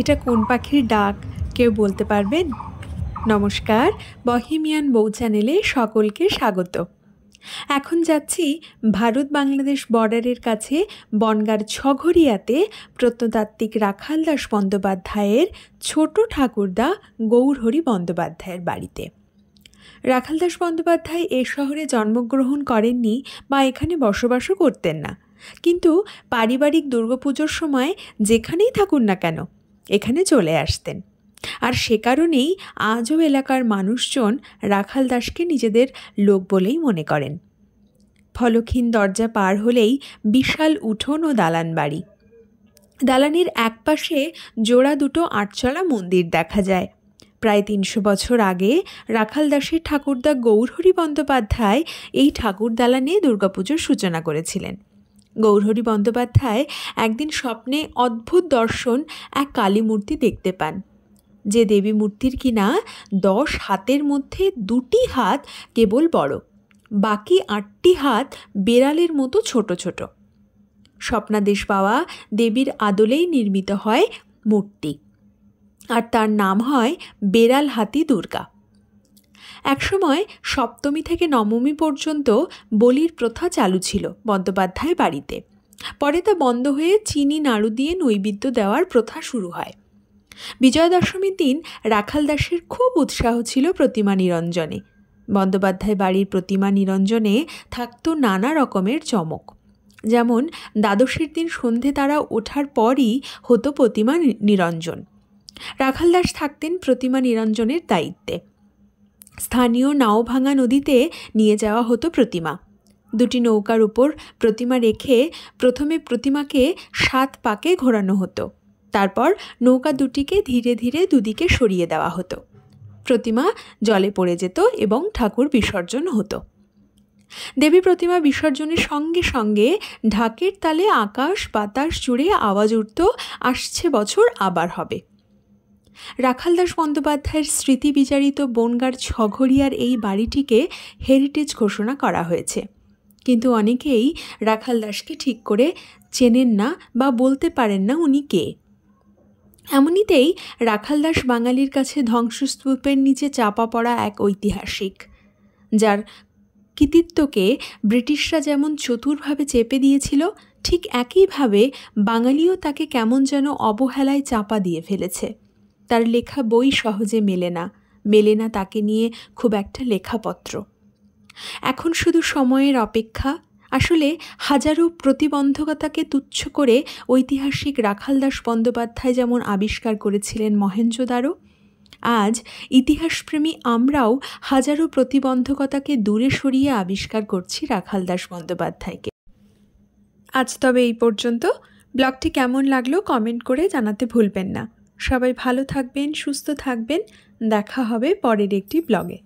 এটা কোন পাখির ডাক কেউ বলতে পারবেন নমস্কার বহিমিয়ান বউ চ্যানেলে সকলকে স্বাগত এখন যাচ্ছি ভারত বাংলাদেশ বর্ডারের কাছে বনগার ছঘরিয়াতে প্রত্নতাত্ত্বিক রাখালদাস বন্দ্যোপাধ্যায়ের ছোট ঠাকুরদা গৌরহরি বন্দ্যোপাধ্যায়ের বাড়িতে রাখালদাস বন্দ্যোপাধ্যায় এ শহরে জন্মগ্রহণ করেননি বা এখানে বসবাসও করতেন না কিন্তু পারিবারিক দুর্গাপুজোর সময় যেখানেই থাকুন না কেন এখানে চলে আসতেন আর সে কারণেই আজও এলাকার মানুষজন রাখাল দাসকে নিজেদের লোক বলেই মনে করেন ফলক্ষীন দরজা পার হলেই বিশাল উঠোন ও দালান বাড়ি দালানের একপাশে জোড়া দুটো আটচলা মন্দির দেখা যায় প্রায় তিনশো বছর আগে রাখাল দাসের ঠাকুরদা গৌরহরি বন্দ্যোপাধ্যায় এই ঠাকুর দালানে দুর্গাপুজোর সূচনা করেছিলেন গৌরহরি বন্দ্যোপাধ্যায় একদিন স্বপ্নে অদ্ভুত দর্শন এক কালী মূর্তি দেখতে পান যে দেবী মূর্তির কিনা দশ হাতের মধ্যে দুটি হাত কেবল বড় বাকি আটটি হাত বেড়ালের মতো ছোট ছোট স্বপ্নাদেশ পাওয়া দেবীর আদলেই নির্মিত হয় মূর্তি আর তার নাম হয় বেড়াল হাতি দুর্গা একসময় সপ্তমী থেকে নবমী পর্যন্ত বলির প্রথা চালু ছিল বন্দ্যোপাধ্যায় বাড়িতে পরে তা বন্ধ হয়ে চিনি নাড়ু দিয়ে নৈবেদ্য দেওয়ার প্রথা শুরু হয় বিজয়া দশমীর দিন রাখাল দাসের খুব উৎসাহ ছিল প্রতিমা নিরঞ্জনে বন্দ্যোপাধ্যায় বাড়ির প্রতিমা নিরঞ্জনে থাকত নানা রকমের চমক যেমন দ্বাদশীর দিন সন্ধে তারা ওঠার পরই হতো প্রতিমা নিরঞ্জন রাখাল দাস থাকতেন প্রতিমা নিরঞ্জনের দায়িত্বে স্থানীয় নাও ভাঙা নদীতে নিয়ে যাওয়া হতো প্রতিমা দুটি নৌকার উপর প্রতিমা রেখে প্রথমে প্রতিমাকে সাত পাকে ঘোরানো হতো তারপর নৌকা দুটিকে ধীরে ধীরে দুদিকে সরিয়ে দেওয়া হতো প্রতিমা জলে পড়ে যেত এবং ঠাকুর বিসর্জন হতো দেবী প্রতিমা বিসর্জনের সঙ্গে সঙ্গে ঢাকের তালে আকাশ বাতাস জুড়ে আওয়াজ উঠত আসছে বছর আবার হবে রাখালদাস বন্দ্যোপাধ্যায়ের স্মৃতিবিচারিত বনগার ছঘরিয়ার এই বাড়িটিকে হেরিটেজ ঘোষণা করা হয়েছে কিন্তু অনেকেই রাখালদাসকে ঠিক করে চেনেন না বা বলতে পারেন না উনি কে এমনিতেই রাখালদাস বাঙালির কাছে ধ্বংসস্তূপের নিচে চাপা পড়া এক ঐতিহাসিক যার কৃতিত্বকে ব্রিটিশরা যেমন চতুরভাবে চেপে দিয়েছিল ঠিক একইভাবে বাঙালিও তাকে কেমন যেন অবহেলায় চাপা দিয়ে ফেলেছে তার লেখা বই সহজে মেলে না মেলে না তাকে নিয়ে খুব একটা লেখাপত্র এখন শুধু সময়ের অপেক্ষা আসলে হাজারো প্রতিবন্ধকতাকে তুচ্ছ করে ঐতিহাসিক রাখালদাস বন্দ্যোপাধ্যায় যেমন আবিষ্কার করেছিলেন মহেন্দ্রদারও আজ ইতিহাসপ্রেমী আমরাও হাজারো প্রতিবন্ধকতাকে দূরে সরিয়ে আবিষ্কার করছি রাখালদাস বন্দ্যোপাধ্যায়কে আজ তবে এই পর্যন্ত ব্লগটি কেমন লাগলো কমেন্ট করে জানাতে ভুলবেন না সবাই ভালো থাকবেন সুস্থ থাকবেন দেখা হবে পরের একটি ব্লগে